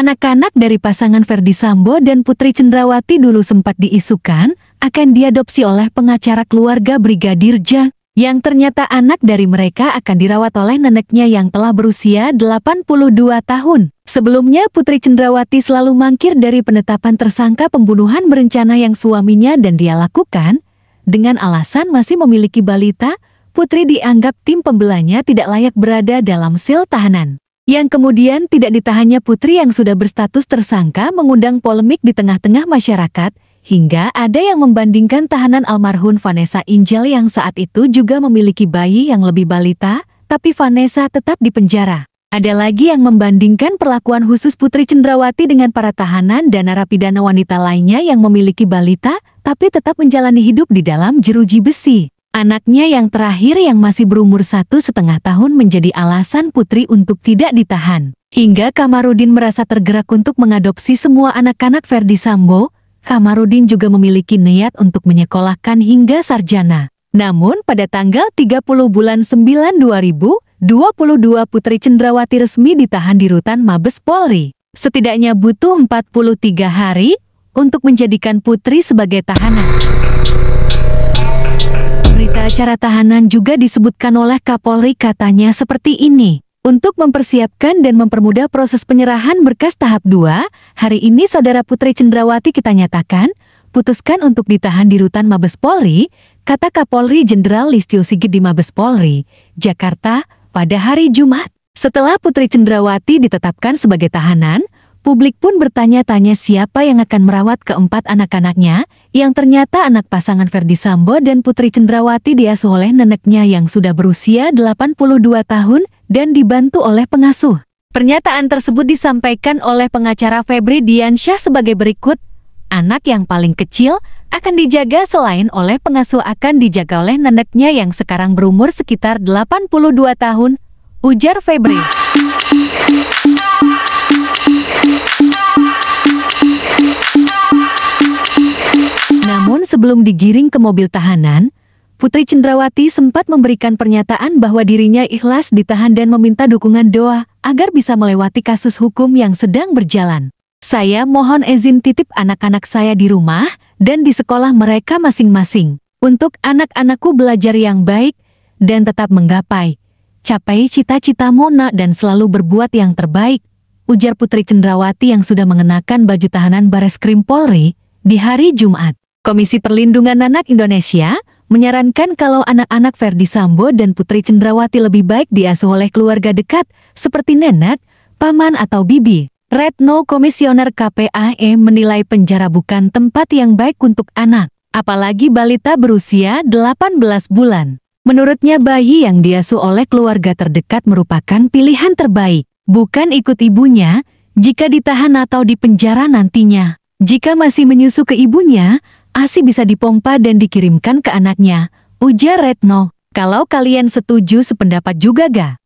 Anak-anak dari pasangan Ferdi Sambo dan Putri Cendrawati dulu sempat diisukan akan diadopsi oleh pengacara keluarga Brigadir J, yang ternyata anak dari mereka akan dirawat oleh neneknya yang telah berusia 82 tahun. Sebelumnya Putri Cendrawati selalu mangkir dari penetapan tersangka pembunuhan berencana yang suaminya dan dia lakukan, dengan alasan masih memiliki balita, Putri dianggap tim pembelanya tidak layak berada dalam sel tahanan yang kemudian tidak ditahannya putri yang sudah berstatus tersangka mengundang polemik di tengah-tengah masyarakat, hingga ada yang membandingkan tahanan almarhum Vanessa Angel yang saat itu juga memiliki bayi yang lebih balita, tapi Vanessa tetap dipenjara. Ada lagi yang membandingkan perlakuan khusus Putri Cendrawati dengan para tahanan dan narapidana wanita lainnya yang memiliki balita, tapi tetap menjalani hidup di dalam jeruji besi. Anaknya yang terakhir yang masih berumur satu setengah tahun menjadi alasan putri untuk tidak ditahan. Hingga Kamarudin merasa tergerak untuk mengadopsi semua anak-anak Verdi Sambo, Kamarudin juga memiliki niat untuk menyekolahkan hingga sarjana. Namun pada tanggal 30 bulan 9 2022 Putri Cendrawati resmi ditahan di rutan Mabes Polri. Setidaknya butuh 43 hari untuk menjadikan Putri sebagai tahanan. Cara tahanan juga disebutkan oleh Kapolri katanya seperti ini. Untuk mempersiapkan dan mempermudah proses penyerahan berkas tahap 2, hari ini Saudara Putri Cendrawati kita nyatakan, putuskan untuk ditahan di Rutan Mabes Polri, kata Kapolri Jenderal Listio Sigit di Mabes Polri, Jakarta, pada hari Jumat. Setelah Putri Cendrawati ditetapkan sebagai tahanan, Publik pun bertanya-tanya siapa yang akan merawat keempat anak-anaknya, yang ternyata anak pasangan Ferdi Sambo dan Putri Cendrawati diasuh oleh neneknya yang sudah berusia 82 tahun dan dibantu oleh pengasuh. Pernyataan tersebut disampaikan oleh pengacara Febri Diansyah sebagai berikut, anak yang paling kecil akan dijaga selain oleh pengasuh akan dijaga oleh neneknya yang sekarang berumur sekitar 82 tahun, ujar Febri. sebelum digiring ke mobil tahanan, Putri Cendrawati sempat memberikan pernyataan bahwa dirinya ikhlas ditahan dan meminta dukungan doa agar bisa melewati kasus hukum yang sedang berjalan. Saya mohon izin titip anak-anak saya di rumah dan di sekolah mereka masing-masing. Untuk anak-anakku belajar yang baik dan tetap menggapai. Capai cita-cita Mona dan selalu berbuat yang terbaik, ujar Putri Cendrawati yang sudah mengenakan baju tahanan Bareskrim Polri di hari Jumat. Komisi Perlindungan Anak Indonesia menyarankan kalau anak-anak Ferdi Sambo dan Putri Cendrawati lebih baik diasuh oleh keluarga dekat seperti nenek, paman atau bibi. Retno Komisioner KPAE menilai penjara bukan tempat yang baik untuk anak, apalagi balita berusia 18 bulan. Menurutnya bayi yang diasuh oleh keluarga terdekat merupakan pilihan terbaik, bukan ikut ibunya jika ditahan atau dipenjara nantinya. Jika masih menyusu ke ibunya, ASI bisa dipompa dan dikirimkan ke anaknya, ujar Retno. Kalau kalian setuju sependapat juga ga?